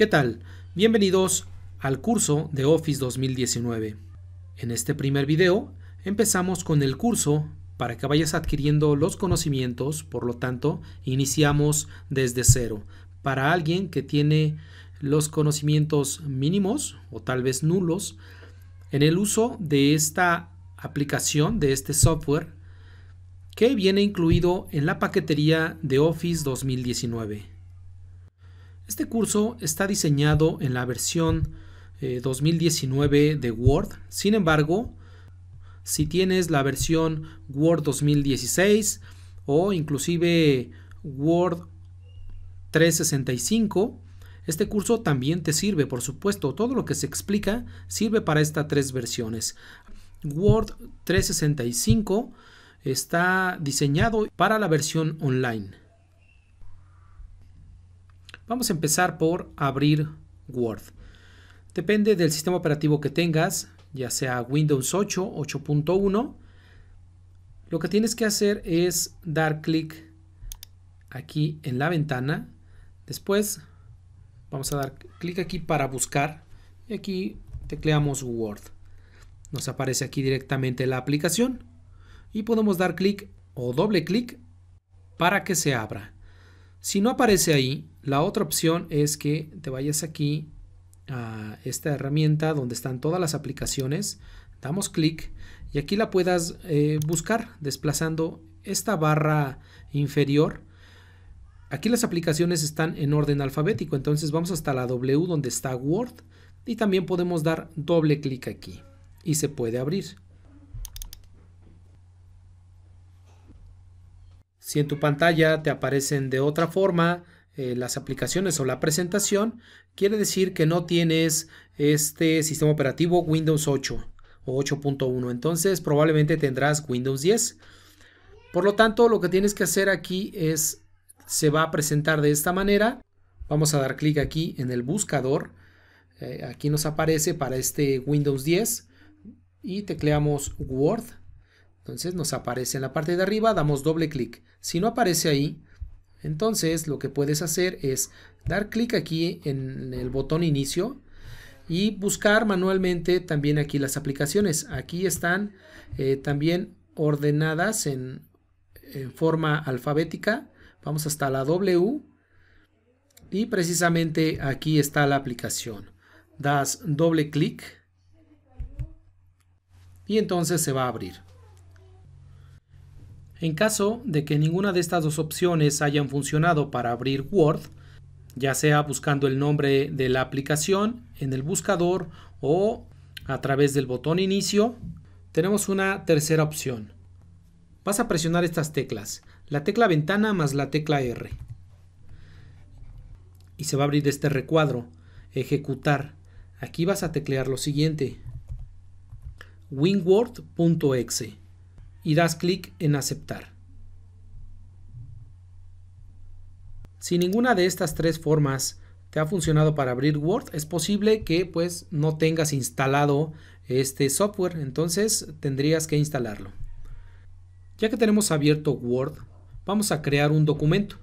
¿Qué tal? Bienvenidos al curso de Office 2019. En este primer video empezamos con el curso para que vayas adquiriendo los conocimientos, por lo tanto iniciamos desde cero. Para alguien que tiene los conocimientos mínimos o tal vez nulos, en el uso de esta aplicación, de este software, que viene incluido en la paquetería de Office 2019. Este curso está diseñado en la versión 2019 eh, de Word. Sin embargo, si tienes la versión Word 2016 o inclusive Word 365, este curso también te sirve, por supuesto, todo lo que se explica sirve para estas tres versiones. Word 365 está diseñado para la versión online. Vamos a empezar por abrir Word. Depende del sistema operativo que tengas, ya sea Windows 8, 8.1. Lo que tienes que hacer es dar clic aquí en la ventana. Después vamos a dar clic aquí para buscar. Y aquí tecleamos Word. Nos aparece aquí directamente la aplicación. Y podemos dar clic o doble clic para que se abra. Si no aparece ahí, la otra opción es que te vayas aquí a esta herramienta donde están todas las aplicaciones, damos clic y aquí la puedas eh, buscar desplazando esta barra inferior. Aquí las aplicaciones están en orden alfabético, entonces vamos hasta la W donde está Word y también podemos dar doble clic aquí y se puede abrir. Si en tu pantalla te aparecen de otra forma, eh, las aplicaciones o la presentación, quiere decir que no tienes este sistema operativo Windows 8 o 8.1. Entonces probablemente tendrás Windows 10. Por lo tanto, lo que tienes que hacer aquí es, se va a presentar de esta manera. Vamos a dar clic aquí en el buscador. Eh, aquí nos aparece para este Windows 10 y tecleamos Word. Entonces nos aparece en la parte de arriba, damos doble clic. Si no aparece ahí, entonces lo que puedes hacer es dar clic aquí en el botón inicio y buscar manualmente también aquí las aplicaciones. Aquí están eh, también ordenadas en forma alfabética. Vamos hasta la W y precisamente aquí está la aplicación. Das doble clic y entonces se va a abrir. En caso de que ninguna de estas dos opciones hayan funcionado para abrir Word, ya sea buscando el nombre de la aplicación en el buscador o a través del botón inicio, tenemos una tercera opción. Vas a presionar estas teclas, la tecla ventana más la tecla R. Y se va a abrir este recuadro, ejecutar. Aquí vas a teclear lo siguiente, winword.exe y das clic en aceptar. Si ninguna de estas tres formas te ha funcionado para abrir Word, es posible que pues no tengas instalado este software, entonces tendrías que instalarlo. Ya que tenemos abierto Word, vamos a crear un documento.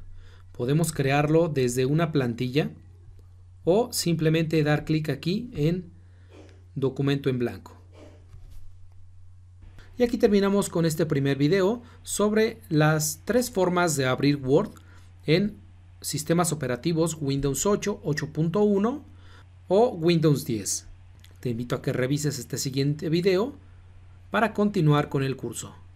Podemos crearlo desde una plantilla o simplemente dar clic aquí en documento en blanco. Y aquí terminamos con este primer video sobre las tres formas de abrir Word en sistemas operativos Windows 8, 8.1 o Windows 10. Te invito a que revises este siguiente video para continuar con el curso.